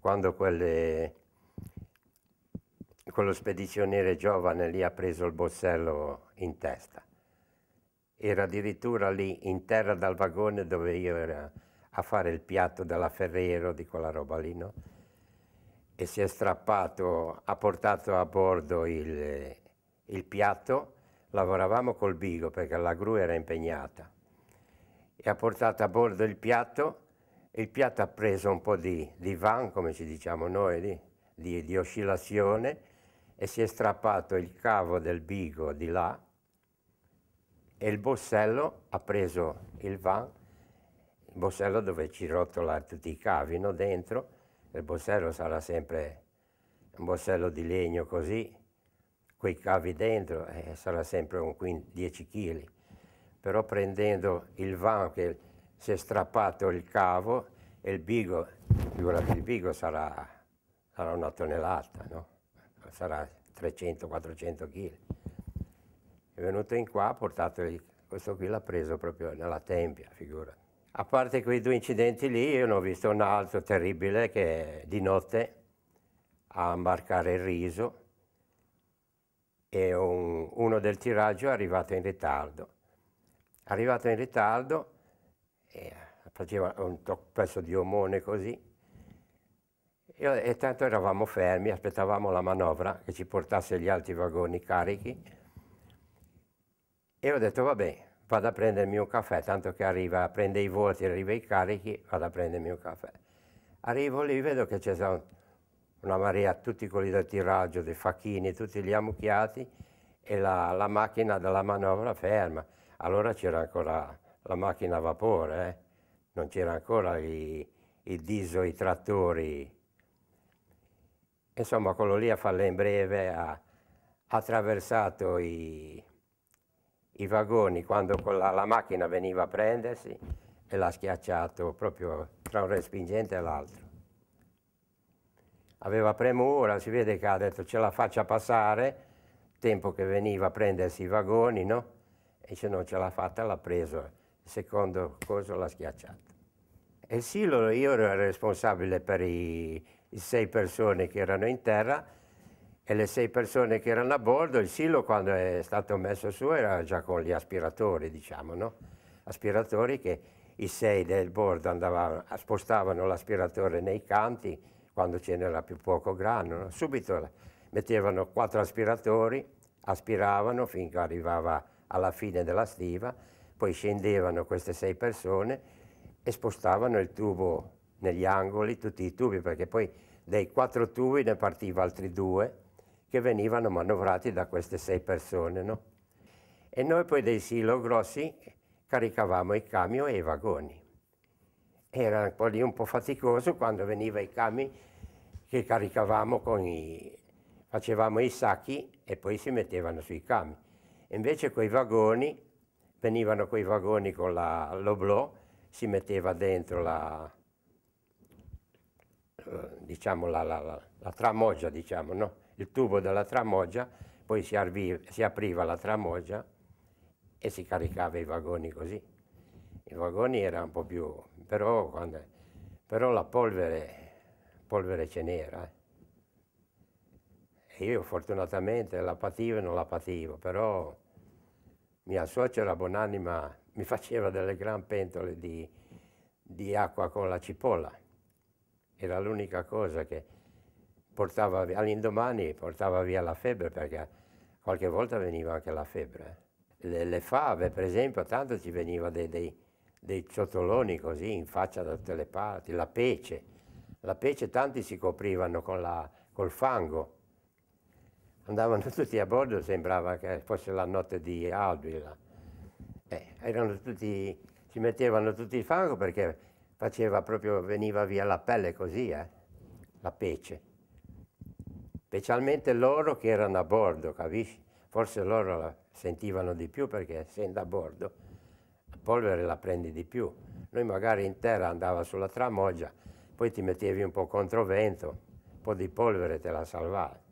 quando quelle, quello spedizioniere giovane lì ha preso il borsello in testa. Era addirittura lì in terra dal vagone dove io ero a fare il piatto della Ferrero, di quella roba lì, no? E si è strappato, ha portato a bordo il, il piatto, lavoravamo col bigo perché la gru era impegnata, e ha portato a bordo il piatto il piatto ha preso un po' di, di van, come ci diciamo noi, di, di, di oscillazione e si è strappato il cavo del bigo di là e il bossello ha preso il van, il bossello dove ci rotola tutti i cavi no, dentro, il bossello sarà sempre un bossello di legno così, quei cavi dentro eh, sarà sempre un 15, 10 kg, però prendendo il van che si è strappato il cavo e il bigo, figurati il bigo sarà, sarà una tonnellata, no? sarà 300-400 kg. È venuto in qua, ha portato il, questo qui l'ha preso proprio nella tempia, figurati. A parte quei due incidenti lì, io ne ho visto un altro terribile che di notte a imbarcare il riso e un, uno del tiraggio è arrivato in ritardo. Arrivato in ritardo, e eh, faceva un pezzo di omone così. E, e tanto eravamo fermi, aspettavamo la manovra che ci portasse gli altri vagoni carichi. E ho detto, vabbè, vado a prendermi un caffè, tanto che arriva, prende i voti, arriva i carichi, vado a prendermi un caffè. Arrivo lì, vedo che c'è una marea, tutti quelli del tiraggio, dei facchini, tutti gli ammucchiati, e la, la macchina della manovra ferma. Allora c'era ancora la macchina a vapore, eh? non c'era ancora i, i diesel, i trattori. Insomma, quello lì a farle in breve ha attraversato i, i vagoni quando la, la, macchina veniva a prendersi e l'ha schiacciato proprio tra un respingente e l'altro. Aveva premura, si vede che ha detto ce la faccia passare, tempo che veniva a prendersi i vagoni, no? E se non ce l'ha fatta l'ha preso secondo coso l'ha schiacciata. E Silo, io ero responsabile per i, i sei persone che erano in terra e le sei persone che erano a bordo, il Silo quando è stato messo su era già con gli aspiratori, diciamo, no? Aspiratori che i sei del bordo andavano, spostavano l'aspiratore nei canti quando ce n'era più poco grano. No? Subito mettevano quattro aspiratori, aspiravano finché arrivava alla fine della stiva poi scendevano queste sei persone e spostavano il tubo negli angoli, tutti i tubi, perché poi dei quattro tubi ne partiva altri due che venivano manovrati da queste sei persone. No? E noi poi dei silo grossi caricavamo i camion e i vagoni. Era un po' lì un po' faticoso quando veniva i camion che caricavamo con i... facevamo i sacchi e poi si mettevano sui camion. Invece con i vagoni venivano quei vagoni con la l'oblò, si metteva dentro la, eh, diciamo, la, la, la tramoggia, diciamo, no? il tubo della tramoggia, poi si, arvi, si apriva la tramoggia e si caricava i vagoni così. I vagoni erano un po' più... però, quando, però la polvere, polvere ce n'era. Eh. E io fortunatamente la pativo e non la pativo, però mia suocera buonanima mi faceva delle gran pentole di, di acqua con la cipolla. Era l'unica cosa che portava via, all'indomani portava via la febbre perché qualche volta veniva anche la febbre. Eh. Le, le fave, per esempio, tanto ci veniva dei, dei, dei ciottoloni così in faccia da tutte le parti, la pece. La pece tanti si coprivano la, col fango andavano tutti a bordo, sembrava che fosse la notte di Alduila. Eh, tutti, si mettevano tutti in fango perché faceva proprio, veniva via la pelle così, eh? la pece. Specialmente loro che erano a bordo, capisci? Forse loro la sentivano di più perché essendo a bordo la polvere la prendi di più. Noi magari in terra andava sulla tramoggia, poi ti mettevi un po' controvento, un po' di polvere te la salvava.